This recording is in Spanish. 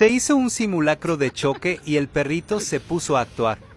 Se hizo un simulacro de choque y el perrito se puso a actuar.